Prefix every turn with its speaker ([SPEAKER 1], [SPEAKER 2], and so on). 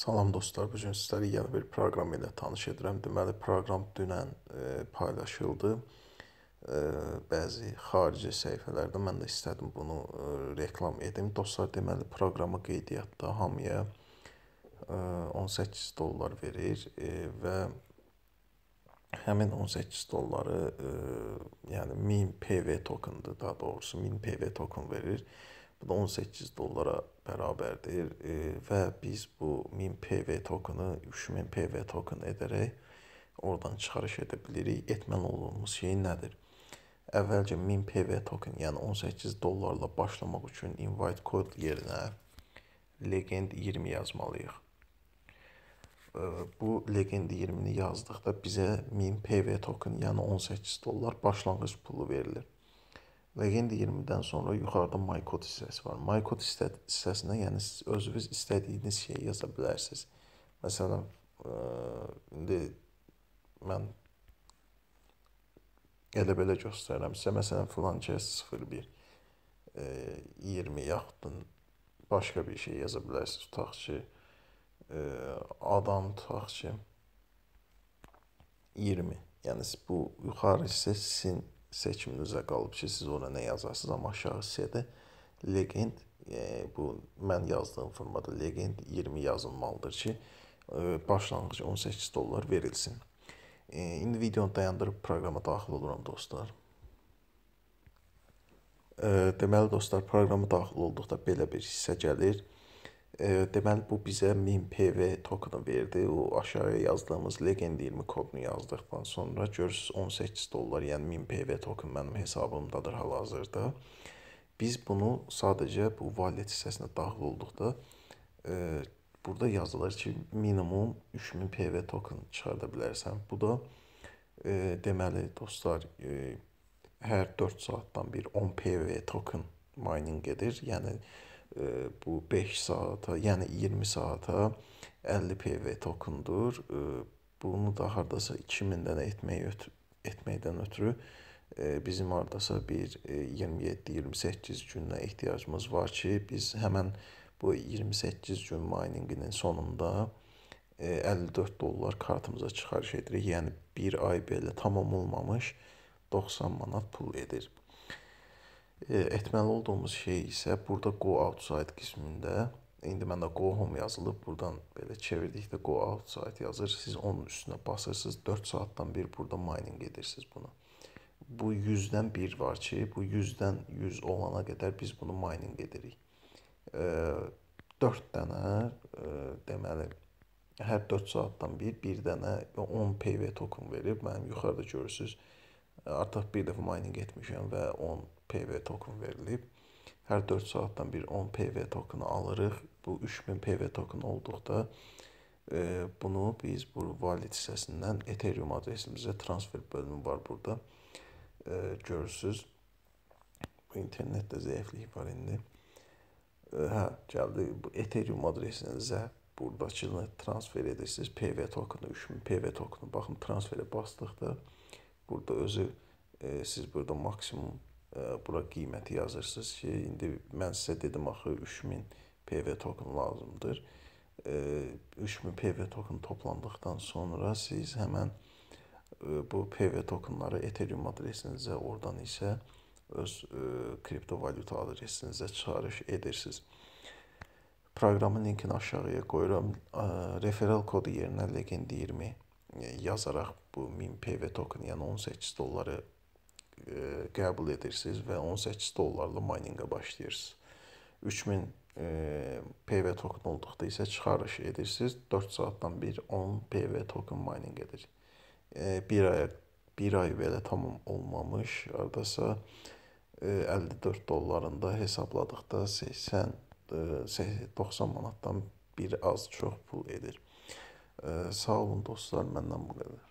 [SPEAKER 1] Salam dostlar, bu gün sizləri yenə bir proqram ilə tanış edirəm. Deməli, proqram dünən e, paylaşıldı. E, bəzi xarici səhifələrdə mən də istədim bunu e, reklam edim. Dostlar, deməli, proqramı qeydiyyatda hamıya e, 18 dollar verir e, və həmin 18 dolları, e, yəni 1000 PV tokendur, daha doğrusu 1000 PV token verir. Bu da 18 dollara bərabərdir e, və biz bu 1000 PV tokenu 3000 PV token edərək oradan çıxarış edə bilirik. Etməli olduğumuz şey nədir? Əvvəlcə 1000 PV token, yəni 18 dollarla başlamaq üçün invite kod yerinə legend 20 yazmalıyıq. E, bu legend 20-ni yazdıqda bizə 1000 PV token, yəni 18 dollar başlanğıc pulu verilir. Və Legendi 20-dən sonra yuxarıda My Code hissəsi var. My Code hissəsinə yəni siz özünüz istədiyiniz şeyi yaza bilərsiniz. Məsələn, ə, indi mən elə belə göstərirəm sizə. Məsələn, filanca 01 ə, 20 yaxud başqa bir şey yaza bilərsiniz. Tutaq ki, e, ə, adam tutaq ki 20. Yəni bu yuxarı hissə sizin seçiminizə qalıb ki, siz ora nə yazarsınız, amma aşağı hissədə legend e, bu mən yazdığım formada legend 20 yazılmalıdır ki, e, başlanğıc 18 dollar verilsin. E, indi videonu dayandırıb proqrama daxil oluram dostlar. E, deməli dostlar, proqrama daxil olduqda belə bir hissə gəlir deməli bu bizə 1000 PV tokenu verdi. O aşağıya yazdığımız legend 20 kodunu yazdıqdan sonra görürsüz 18 dollar, yəni 1000 PV token mənim hesabımdadır hal-hazırda. Biz bunu sadəcə bu wallet hissəsinə daxil olduqda e, burada yazılır ki, minimum 3000 PV token çıxarda bilərsən. Bu da e, deməli dostlar, e, hər 4 saatdan bir 10 PV token mining edir. Yəni bu 5 saata, yəni 20 saata 50 PV tokendur. Bunu da hardasa 2000-dən etmək etməkdən ötürü e, bizim hardasa bir 27-28 e, günə ehtiyacımız var ki, biz həmin bu 28 gün mininginin sonunda 54 e, dollar kartımıza çıxarış edirik. Yəni 1 ay belə tamam olmamış 90 manat pul edir etməli olduğumuz şey isə burada go outside qismində indi məndə go home yazılıb burdan belə çevirdikdə go outside yazır. Siz onun üstünə basırsınız. 4 saatdan bir burada mining edirsiniz bunu. Bu 100-dən 1 var ki, bu 100-dən 100 olana qədər biz bunu mining edirik. 4 dənə e, deməli hər 4 saatdan bir bir dənə 10 PV token verir. Mənim yuxarıda görürsüz Artıq bir dəfə mining etmişəm və 10 PV token verilib. Hər 4 saatdan bir 10 PV tokenu alırıq. Bu 3000 PV token olduqda e, bunu biz bu wallet hissəsindən Ethereum adresimizə transfer bölümü var burada. E, görürsüz. İnternetdə zəiflik var indi. E, hə, gəldi bu Ethereum adresinizə buradakını transfer edirsiniz. PV tokenu 3000 PV tokenu baxın transferə basdıqda Burada özü e, siz burada maksimum e, bura qiyməti yazırsınız ki, indi mən sizə dedim axı 3000 PV token lazımdır. E, 3000 PV token toplandıqdan sonra siz həmən e, bu PV tokenları Ethereum adresinizə, oradan isə öz e, kripto valyuta adresinizə çıxarış edirsiniz. Proqramın linkini aşağıya qoyuram. E, referral kodu yerinə legend 20 yazaraq bu 1000 PV token, yəni 18 dolları e, qəbul edirsiniz və 18 dollarla mininqə başlayırsınız. 3000 e, PV token olduqda isə çıxarış edirsiniz. 4 saatdan bir 10 PV token mining edir. E, bir aya bir ay belə tamam olmamış, hardasa e, 54 dollarında hesabladıqda 80 e, 90 manatdan bir az çox pul edir. E, sağ olun dostlar, məndən bu qədər.